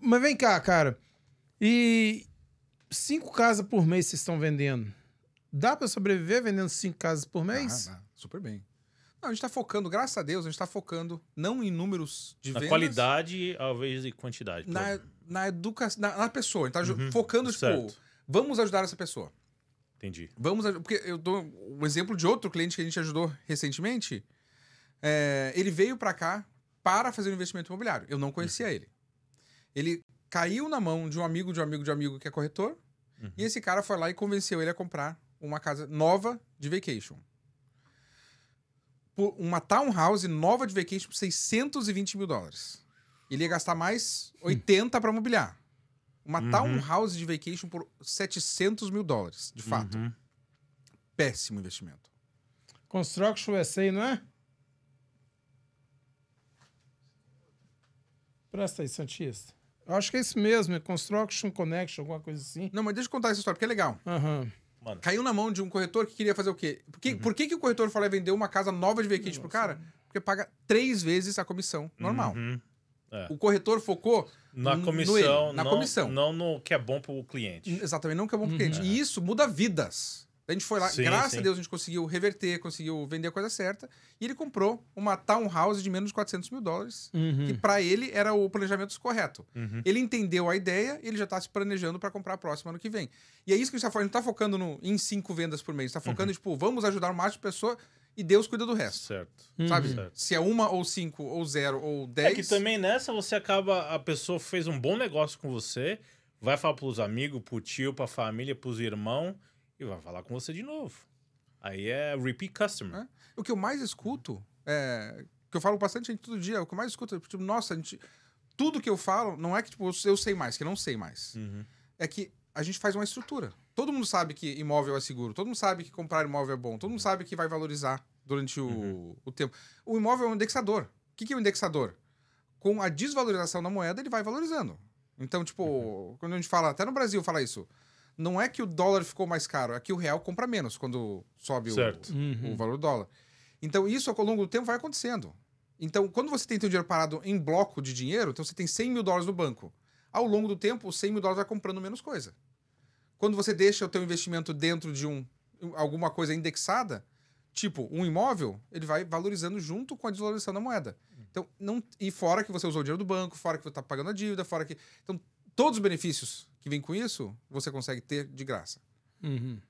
Mas vem cá, cara. E cinco casas por mês vocês estão vendendo. Dá para sobreviver vendendo cinco casas por mês? Ah, super bem. Não, a gente está focando, graças a Deus, a gente está focando não em números de na vendas. qualidade ao invés de quantidade. Na, na educação, na, na, pessoa. A gente está uhum, focando, tipo, certo. tipo, vamos ajudar essa pessoa. Entendi. Vamos, porque eu dou o um exemplo de outro cliente que a gente ajudou recentemente. É, ele veio para cá para fazer um investimento imobiliário. Eu não conhecia uhum. ele. Ele caiu na mão de um amigo de um amigo de um amigo que é corretor. Uhum. E esse cara foi lá e convenceu ele a comprar uma casa nova de vacation. Por uma townhouse nova de vacation por 620 mil dólares. Ele ia gastar mais 80 hum. para mobiliar. Uma uhum. townhouse de vacation por 700 mil dólares, de fato. Uhum. Péssimo investimento. Construction USA, não é? Presta aí, Santista. Eu acho que é isso mesmo, é Construction Connection, alguma coisa assim. Não, mas deixa eu contar essa história, porque é legal. Uhum. Mano. Caiu na mão de um corretor que queria fazer o quê? Por que, uhum. por que, que o corretor falou vender uma casa nova de vacante pro cara? Porque paga três vezes a comissão normal. Uhum. É. O corretor focou na comissão, ele, na não, comissão. Não no que é bom pro cliente. Exatamente, não que é bom pro uhum. cliente. E é. isso muda vidas. A gente foi lá, sim, graças sim. a Deus a gente conseguiu reverter, conseguiu vender a coisa certa. E ele comprou uma townhouse de menos de 400 mil dólares, uhum. que para ele era o planejamento correto. Uhum. Ele entendeu a ideia ele já está se planejando para comprar a próxima ano que vem. E é isso que a gente está falando. A gente está focando no, em cinco vendas por mês. está focando, uhum. tipo, vamos ajudar mais máximo de pessoa e Deus cuida do resto. Certo. Sabe? Uhum. Certo. Se é uma ou cinco ou zero ou dez. É que também nessa você acaba. A pessoa fez um bom negócio com você, vai falar pros amigos, pro tio, pra família, pros irmãos e vai falar com você de novo. Aí é repeat customer. É. O que eu mais escuto é. Que eu falo bastante gente todo dia, o que eu mais escuto é, tipo, nossa, a gente. Tudo que eu falo, não é que tipo, eu sei mais, que eu não sei mais. Uhum. É que a gente faz uma estrutura. Todo mundo sabe que imóvel é seguro, todo mundo sabe que comprar imóvel é bom, todo mundo uhum. sabe que vai valorizar durante o, uhum. o tempo. O imóvel é um indexador. O que, que é um indexador? Com a desvalorização da moeda, ele vai valorizando. Então, tipo, uhum. quando a gente fala, até no Brasil fala isso não é que o dólar ficou mais caro, é que o real compra menos quando sobe o, uhum. o, valor do dólar. Então, isso ao longo do tempo vai acontecendo. Então, quando você tem seu dinheiro parado em bloco de dinheiro, então você tem 100 mil dólares no banco. Ao longo do tempo, os 100 mil dólares vai comprando menos coisa. Quando você deixa o teu investimento dentro de um, alguma coisa indexada, tipo um imóvel, ele vai valorizando junto com a desvalorização da moeda. Hum. Então, não, e fora que você usou o dinheiro do banco, fora que você está pagando a dívida, fora que. Então, todos os benefícios que vêm com isso, você consegue ter de graça. Uhum.